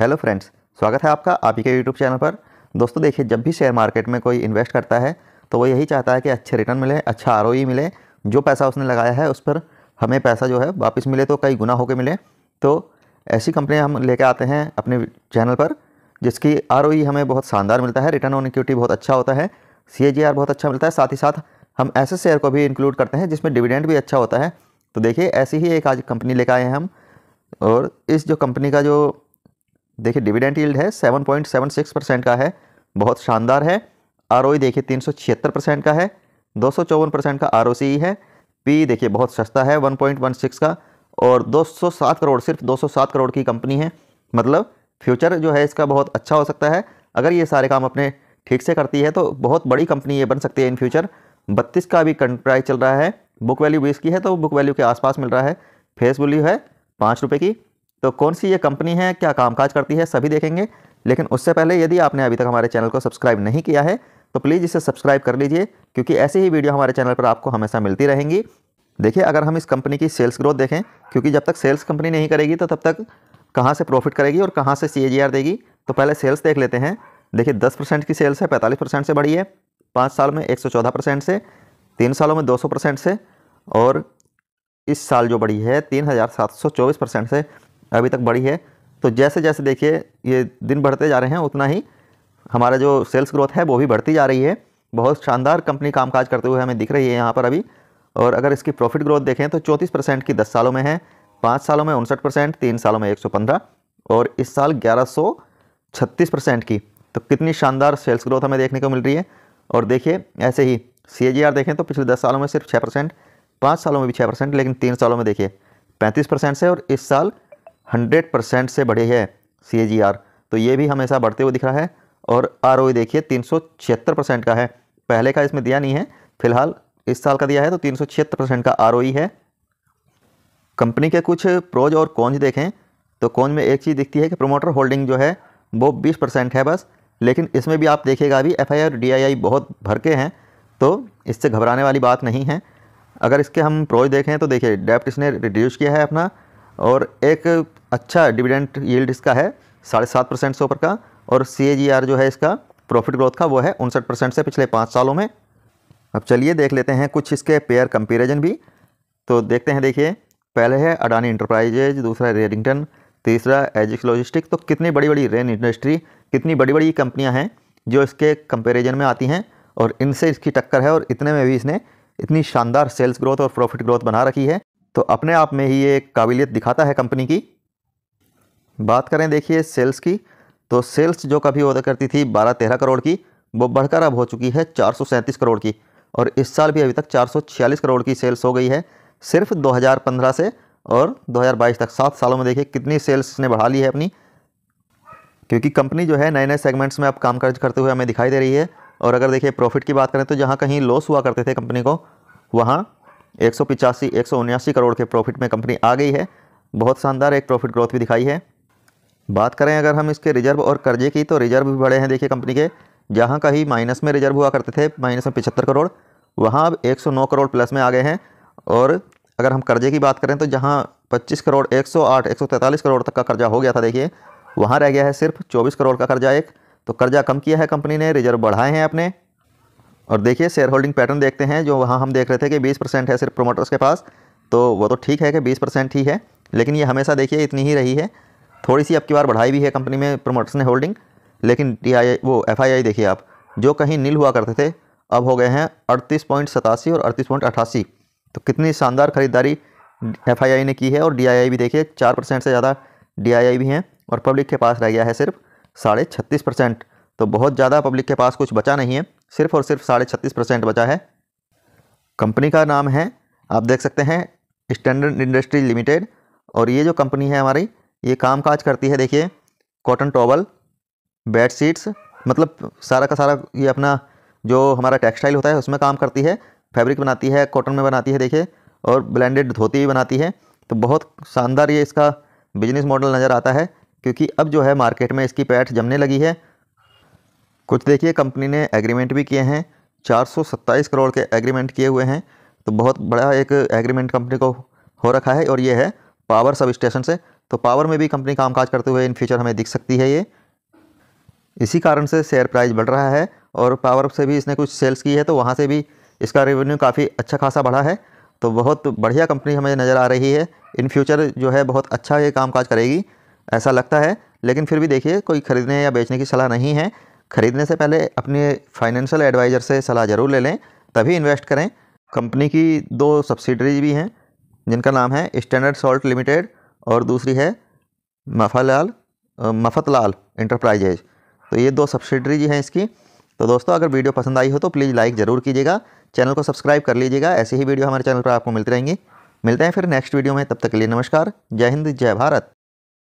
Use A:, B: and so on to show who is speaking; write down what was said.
A: hello friends स्वागत है आपका आप ही के यूट्यूब चैनल पर दोस्तों देखिए जब भी शेयर मार्केट में कोई इन्वेस्ट करता है तो वो यही चाहता है कि अच्छे रिटर्न मिले अच्छा आर e मिले जो पैसा उसने लगाया है उस पर हमें पैसा जो है वापस मिले तो कई गुना होकर मिले तो ऐसी कंपनियाँ हम लेके आते हैं अपने चैनल पर जिसकी आर e हमें बहुत शानदार मिलता है रिटर्न ऑन इक्विटी बहुत अच्छा होता है सी बहुत अच्छा मिलता है साथ ही साथ हम ऐसे शेयर को भी इंक्लूड करते हैं जिसमें डिविडेंड भी अच्छा होता है तो देखिए ऐसी ही एक आज कंपनी लेकर आए हैं हम और इस जो कंपनी का जो देखिए डिविडेंट यील्ड है 7.76 परसेंट का है बहुत शानदार है आर e देखिए तीन परसेंट का है दो परसेंट का आर e है पी देखिए बहुत सस्ता है 1.16 का और 207 करोड़ सिर्फ 207 करोड़ की कंपनी है मतलब फ्यूचर जो है इसका बहुत अच्छा हो सकता है अगर ये सारे काम अपने ठीक से करती है तो बहुत बड़ी कंपनी ये बन सकती है इन फ्यूचर बत्तीस का भी प्राइस चल रहा है बुक वैल्यू बीस की है तो बुक वैल्यू के आसपास मिल रहा है फेस वैल्यू है पाँच रुपये की तो कौन सी ये कंपनी है क्या कामकाज करती है सभी देखेंगे लेकिन उससे पहले यदि आपने अभी तक हमारे चैनल को सब्सक्राइब नहीं किया है तो प्लीज़ इसे सब्सक्राइब कर लीजिए क्योंकि ऐसी ही वीडियो हमारे चैनल पर आपको हमेशा मिलती रहेंगी देखिए अगर हम इस कंपनी की सेल्स ग्रोथ देखें क्योंकि जब तक सेल्स कंपनी नहीं करेगी तो तब तक कहाँ से प्रॉफिट करेगी और कहाँ से सी देगी तो पहले सेल्स देख लेते हैं देखिए दस परसेंट की सेल्स है पैंतालीस परसेंट से बढ़ी है पाँच साल में एक सौ चौदह परसेंट से तीन सालों में दो सौ परसेंट से और इस साल जो बढ़ी है तीन हज़ार सात सौ चौबीस परसेंट से अभी तक बढ़ी है तो जैसे जैसे देखिए ये दिन बढ़ते जा रहे हैं उतना ही हमारा जो सेल्स ग्रोथ है वो भी बढ़ती जा रही है बहुत शानदार कंपनी कामकाज करते हुए हमें दिख रही है यहाँ पर अभी और अगर इसकी प्रॉफिट ग्रोथ देखें तो चौंतीस परसेंट की दस सालों में है पाँच सालों में उनसठ परसेंट तीन सालों में एक सौ पंद्रह और इस साल ग्यारह सौ छत्तीस परसेंट की तो कितनी शानदार सेल्स ग्रोथ हमें देखने को मिल रही है और देखिए ऐसे ही सी देखें तो पिछले दस सालों में सिर्फ छः परसेंट पाँच सालों में भी छः परसेंट लेकिन तीन सालों में देखिए पैंतीस परसेंट से और इस साल हंड्रेड परसेंट से बढ़ी है सी तो ये भी हमेशा बढ़ते हुए दिख रहा है और आर e देखिए तीन परसेंट का है पहले का इसमें दिया नहीं है फिलहाल इस साल का दिया है तो तीन परसेंट का आर e है कंपनी के कुछ प्रोज और कॉन्ज देखें तो कौन में एक चीज़ दिखती है कि प्रोमोटर होल्डिंग जो है वो बीस परसेंट है बस लेकिन इसमें भी आप देखिएगा अभी एफ आई और डी आई आई बहुत भर के हैं तो इससे घबराने वाली बात नहीं है अगर इसके हम प्रोज देखें तो देखिए डेप्ट इसने रिड्यूस किया है अपना और एक अच्छा डिविडेंट यील्ड इसका है साढ़े सात परसेंट से ऊपर का और सी जो है इसका प्रॉफिट ग्रोथ का वो है उनसठ परसेंट से पिछले पाँच सालों में अब चलिए देख लेते हैं कुछ इसके पेयर कंपेरिजन भी तो देखते हैं देखिए पहले है अडानी इंटरप्राइजेज दूसरा रेडिंगटन तीसरा एजिक्स लॉजिस्टिक तो कितनी बड़ी बड़ी रेन इंडस्ट्री कितनी बड़ी बड़ी कंपनियाँ हैं जो इसके कंपेरिजन में आती हैं और इनसे इसकी टक्कर है और इतने में भी इसने इतनी शानदार सेल्स ग्रोथ और प्रॉफिट ग्रोथ बना रखी है तो अपने आप में ही ये काबिलियत दिखाता है कंपनी की बात करें देखिए सेल्स की तो सेल्स जो कभी होता करती थी बारह तेरह करोड़ की वो बढ़कर अब हो चुकी है चार करोड़ की और इस साल भी अभी तक छियालीस करोड़ की सेल्स हो गई है सिर्फ 2015 से और 2022 तक सात सालों में देखिए कितनी सेल्स ने बढ़ा ली है अपनी क्योंकि कंपनी जो है नए नए सेगमेंट्स में अब काम काज करते हुए हमें दिखाई दे रही है और अगर देखिए प्रॉफिट की बात करें तो जहाँ कहीं लॉस हुआ करते थे कंपनी को वहाँ एक सौ पिचासी एक सौ उन्यासी करोड़ के प्रॉफिट में कंपनी आ गई है बहुत शानदार एक प्रॉफिट ग्रोथ भी दिखाई है बात करें अगर हम इसके रिजर्व और कर्जे की तो रिजर्व भी बड़े हैं देखिए कंपनी के जहाँ कहीं माइनस में रिजर्व हुआ करते थे माइनस में पिछहत्तर करोड़ वहाँ अब 109 करोड़ प्लस में आ गए हैं और अगर हम कर्जे की बात करें तो जहाँ 25 करोड़ 108 143 करोड़ तक का कर्जा हो गया था देखिए वहाँ रह गया है सिर्फ 24 करोड़ का कर्जा एक तो कर्जा कम किया है कंपनी ने रिजर्व बढ़ाए हैं अपने और देखिए शेयर होल्डिंग पैटर्न देखते हैं जो वहाँ हम देख रहे थे कि बीस परसेंट है सिर्फ प्रोमोटर्स के पास तो वो तो ठीक है कि बीस परसेंट ही है लेकिन ये हमेशा देखिए इतनी ही रही है थोड़ी सी अब की बार बढ़ाई भी है कंपनी में प्रोमोटर्स ने होल्डिंग लेकिन टी वो एफ देखिए आप जो कहीं नील हुआ करते थे अब हो गए हैं अड़तीस पॉइंट सतासी और अड़तीस पॉइंट अठासी तो कितनी शानदार खरीदारी एफ ने की है और डी भी देखिए चार परसेंट से ज़्यादा डी भी हैं और पब्लिक के पास रह गया है सिर्फ साढ़े छत्तीस परसेंट तो बहुत ज़्यादा पब्लिक के पास कुछ बचा नहीं है सिर्फ और सिर्फ साढ़े छत्तीस परसेंट बचा है कंपनी का नाम है आप देख सकते हैं स्टैंडर्ड इंडस्ट्री लिमिटेड और ये जो कंपनी है हमारी ये काम काज करती है देखिए कॉटन टॉवल बेड शीट्स मतलब सारा का सारा ये अपना जो हमारा टेक्सटाइल होता है उसमें काम करती है फैब्रिक बनाती है कॉटन में बनाती है देखिए और ब्लेंडेड धोती भी बनाती है तो बहुत शानदार ये इसका बिजनेस मॉडल नज़र आता है क्योंकि अब जो है मार्केट में इसकी पैठ जमने लगी है कुछ देखिए कंपनी ने एग्रीमेंट भी किए हैं 427 करोड़ के एग्रीमेंट किए हुए हैं तो बहुत बड़ा एक एग्रीमेंट कंपनी को हो रखा है और ये है पावर सब स्टेशन से तो पावर में भी कंपनी कामकाज करते हुए इन फ्यूचर हमें दिख सकती है ये इसी कारण से शेयर प्राइस बढ़ रहा है और पावर से भी इसने कुछ सेल्स की है तो वहाँ से भी इसका रेवेन्यू काफ़ी अच्छा खासा बढ़ा है तो बहुत बढ़िया कंपनी हमें नज़र आ रही है इन फ्यूचर जो है बहुत अच्छा ये कामकाज करेगी ऐसा लगता है लेकिन फिर भी देखिए कोई ख़रीदने या बेचने की सलाह नहीं है खरीदने से पहले अपने फाइनेंशियल एडवाइज़र से सलाह ज़रूर ले लें तभी इन्वेस्ट करें कंपनी की दो सब्सिडरीज भी हैं जिनका नाम है स्टैंडर्ड सॉल्ट लिमिटेड और दूसरी है मफालाल मफतलाल इंटरप्राइजेज तो ये दो सब्सिडरीज हैं इसकी तो दोस्तों अगर वीडियो पसंद आई हो तो प्लीज़ लाइक ज़रूर कीजिएगा चैनल को सब्सक्राइब कर लीजिएगा ऐसी ही वीडियो हमारे चैनल पर आपको मिलती रहेंगी मिलते हैं फिर नेक्स्ट वीडियो में तब तक के लिए नमस्कार जय हिंद जय भारत